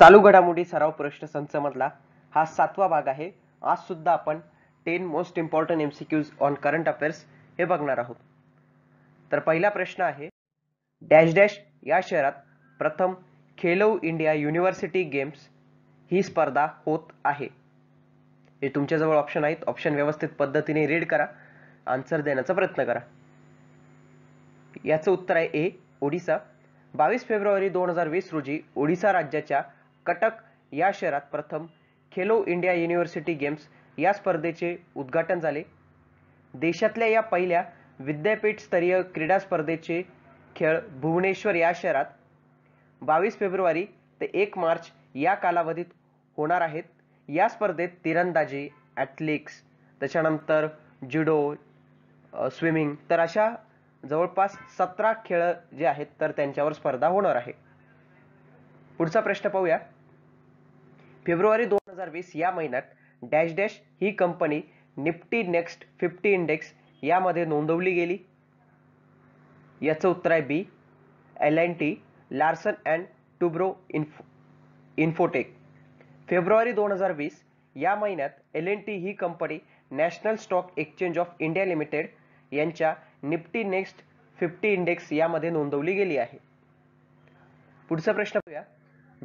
चालू घडामोडी सराव प्रश्न संच मधला हा सातवा भाग आहे आज सुद्धा आपण ten most important MCQs on current affairs हे बघणार आहोत तर पहिला प्रश्न आहे डॅश डॅश या शहरात प्रथम खेलो इंडिया युनिव्हर्सिटी गेम्स ही स्पर्धा होत आहे हे तुमच्याजवळ ऑप्शन आहेत ऑप्शन व्यवस्थित पद्धतीने रीड करा आन्सर देण्याचा प्रयत्न करा याचं उत्तर आहे ए ओडिसा बावीस फेब्रुवारी दोन हजार वीस रोजी ओडिसा राज्याच्या कटक या शहरात प्रथम खेलो इंडिया युनिव्हर्सिटी गेम्स या स्पर्धेचे उद्घाटन झाले देशातल्या या पहिल्या विद्यापीठ स्तरीय क्रीडा स्पर्धेचे खेळ भुवनेश्वर या शहरात बावीस फेब्रुवारी ते एक मार्च या कालावधीत होणार आहेत या स्पर्धेत तिरंदाजी ॲथलिक्स त्याच्यानंतर जुडो स्विमिंग तर अशा जवळपास सतरा खेळ जे आहेत तर त्यांच्यावर स्पर्धा होणार आहे पुढचा प्रश्न पाहूया फेब्रुवारी दोन हजार वीस या महिन्यात डॅश डॅश ही company Nifty next fifty index यामध्ये नोंदवली गेली याचं उत्तर आहे B L N T Larsen and Toubro info Infotech फेब्रुवारी दोन हजार वीस या महिन्यात एल एन टी ही company National Stock Exchange of India Limited यांच्या निफ्टी नेक्स्ट फिफ्टी इंडेक्स यामध्ये नोंदवली गेली आहे पुढचा प्रश्न पाहूया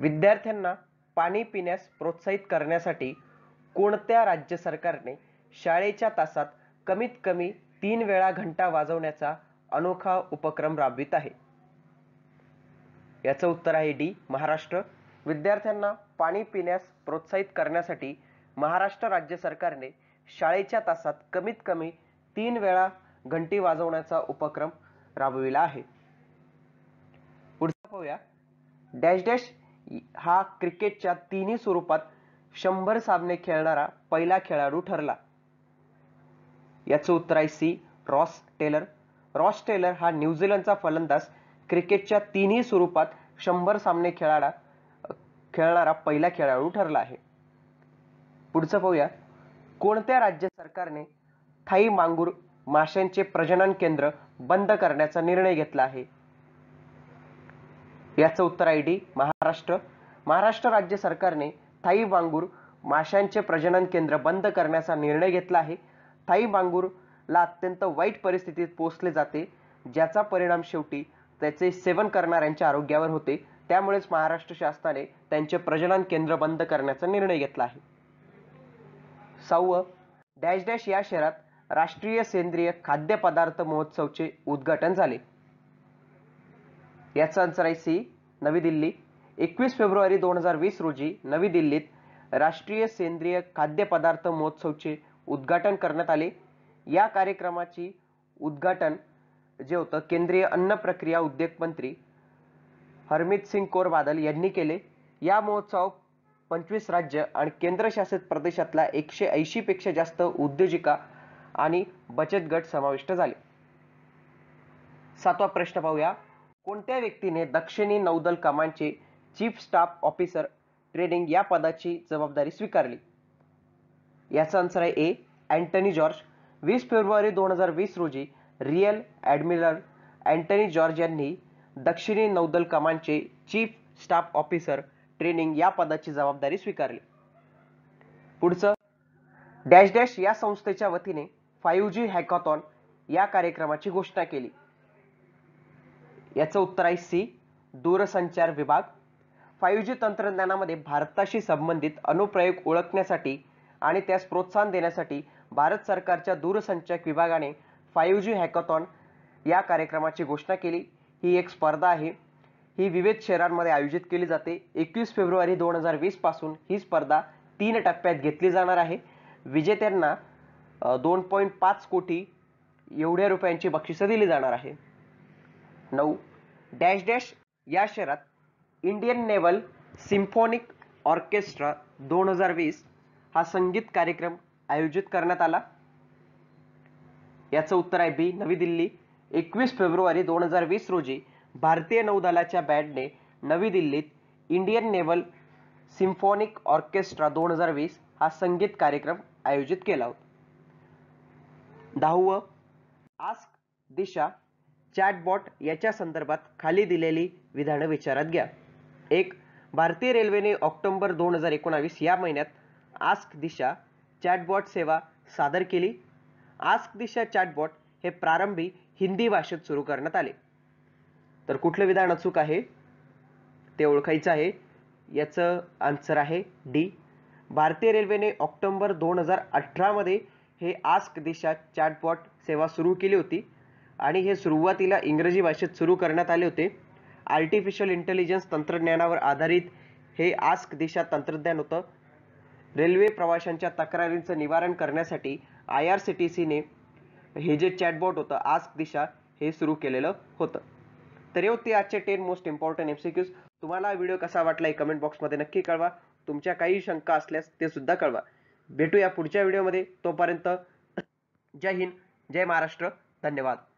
विद्यार्थ्यांना पाणी पिण्यास प्रोत्साहित करण्यासाठी कोणत्या राज्य सरकारने शाळेच्या तासात कमीत कमी तीन वेळा घंटा वाजवण्याचा अनोखा उपक्रम राबवित आहे याचं उत्तर आहे डी महाराष्ट्र विद्यार्थ्यांना पाणी पिण्यास प्रोत्साहित करण्यासाठी महाराष्ट्र राज्य सरकारने शाळेच्या तासात कमीत कमी तीन वेळा घंटी वाजवण्याचा उपक्रम राबविला आहे पुढचा पाहूया डॅश डॅश हा क्रिकेटच्या तिन्ही स्वरूपात शंभर सामने खेळणारा पहिला खेळाडू ठरला याचं उत्तर आहे C Ross Taylor Ross Taylor हा न्यूझीलंडचा फलंदाज क्रिकेटच्या तिन्ही स्वरूपात शंभर सामने खेळाडा खेळणारा पहिला खेळाडू ठरला आहे पुढचं पाहूया कोणत्या राज्य सरकारने थाई मांगूर माशांचे प्रजनन केंद्र बंद करण्याचा निर्णय घेतला आहे याचं उत्तर आय डी महाराष्ट्र महाराष्ट्र राज्य सरकारने थाई बांगूर माशांचे प्रजनन केंद्र बंद करण्याचा निर्णय घेतला आहे थाई ला अत्यंत वाईट परिस्थितीत पोचले जाते ज्याचा परिणाम शेवटी त्याचे सेवन करणाऱ्यांच्या आरोग्यावर होते त्यामुळेच महाराष्ट्र शासनाने त्यांचे प्रजनन केंद्र बंद करण्याचा निर्णय घेतला आहे सव्व डॅश डॅश या शहरात राष्ट्रीय सेंद्रिय खाद्यपदार्थ महोत्सवचे उद्घाटन झाले याचं आन्सर आहे सी नवी दिल्ली एकवीस फेब्रुवारी दोन हजार वीस रोजी नवी दिल्लीत राष्ट्रीय सेंद्रिय खाद्यपदार्थ महोत्सवचे उद्घाटन करण्यात आले या कार्यक्रमाची उद्घाटन जे होतं केंद्रीय अन्न प्रक्रिया उद्योग मंत्री हरमित सिंग कौर बादल यांनी केले या महोत्सव पंचवीस राज्य आणि केंद्रशासित प्रदेशातल्या एकशे ऐंशी पेक्षा जास्त उद्योजिका आणि बचत गट समाविष्ट झाले सातवा प्रश्न पाहूया कोणत्या व्यक्तीने दक्षिणी नौदल कमांडचे चीफ स्टाफ ऑफिसर ट्रेनिंग या पदाची जबाबदारी स्वीकारली याचा आन्सर आहे ए अँटनी जॉर्ज वीस फेब्रुवारी दोन हजार वीस रोजी रिअल ॲडमिरल अँटनी जॉर्ज यांनी दक्षिणी नौदल कमांडचे चीफ स्टाफ ऑफिसर ट्रेनिंग या पदाची जबाबदारी स्वीकारली पुढचं डॅश डॅश या संस्थेच्या वतीने फायव्ह जी हॅकॉथॉन या कार्यक्रमाची घोषणा केली याचं उत्तर आहे सी दूरसंचार विभाग फाईव्ह जी तंत्रज्ञानामध्ये भारताशी संबंधित अनुप्रयोग ओळखण्यासाठी आणि त्यास प्रोत्साहन देण्यासाठी भारत सरकारच्या दूरसंचार विभागाने फाईव्ह जी हॅकॉथॉन या कार्यक्रमाची घोषणा केली ही एक स्पर्धा आहे ही विविध शहरांमध्ये आयोजित केली जाते एकवीस फेब्रुवारी दोन हजार वीसपासून ही स्पर्धा तीन टप्प्यात घेतली जाणार आहे विजेत्यांना दोन पॉईंट पाच कोटी एवढ्या रुपयांची बक्षिसं दिली जाणार आहे नऊ डॅश डॅश या शहरात इंडियन नेव्हल सिम्फोनिक ऑर्केस्ट्रा दोन हजार वीस हा संगीत कार्यक्रम आयोजित करण्यात आला याचं उत्तर आहे बी नवी दिल्ली एकवीस फेब्रुवारी दोन हजार वीस रोजी भारतीय नौदलाच्या बँडने नवी दिल्लीत इंडियन नेव्हल सिम्फॉनिक ऑर्केस्ट्रा दोन हजार वीस हा संगीत कार्यक्रम आयोजित केला होता दहावं आस्क दिशा चॅटबॉट याच्या संदर्भात खाली दिलेली विधानं विचारात घ्या एक भारतीय रेल्वेने ऑक्टोबर दोन हजार एकोणावीस या महिन्यात आस्क दिशा चॅटबॉट सेवा सादर केली आस्क दिशा चॅटबॉट हे प्रारंभी हिंदी भाषेत सुरू करण्यात आले तर कुठलं विधान अचूक आहे ते ओळखायचं आहे याचं आन्सर आहे डी भारतीय रेल्वेने ऑक्टोबर दोन हजार अठरामध्ये हे आस्क दिशा चॅटबॉट सेवा सुरू केली होती आणि हे सुरुवातीला इंग्रजी भाषेत सुरू करण्यात आले होते आर्टिफिशियल इंटेलिजन्स तंत्रज्ञानावर आधारित हे आस्क दिशा तंत्रज्ञान होतं रेल्वे प्रवाशांच्या तक्रारींचं निवारण करण्यासाठी आय आर सी टी सीने हे जे चॅटबॉट होतं आस्क दिशा हे सुरू केलेलं होतं तर हे होते आजचे टेन मोस्ट इम्पॉर्टंट एमसीक्यूज तुम्हाला हा व्हिडिओ कसा वाटला हे कमेंट बॉक्समध्ये नक्की कळवा तुमच्या काही शंका असल्यास ते सुद्धा कळवा भेटूया पुढच्या व्हिडिओमध्ये तोपर्यंत जय हिंद जय महाराष्ट्र धन्यवाद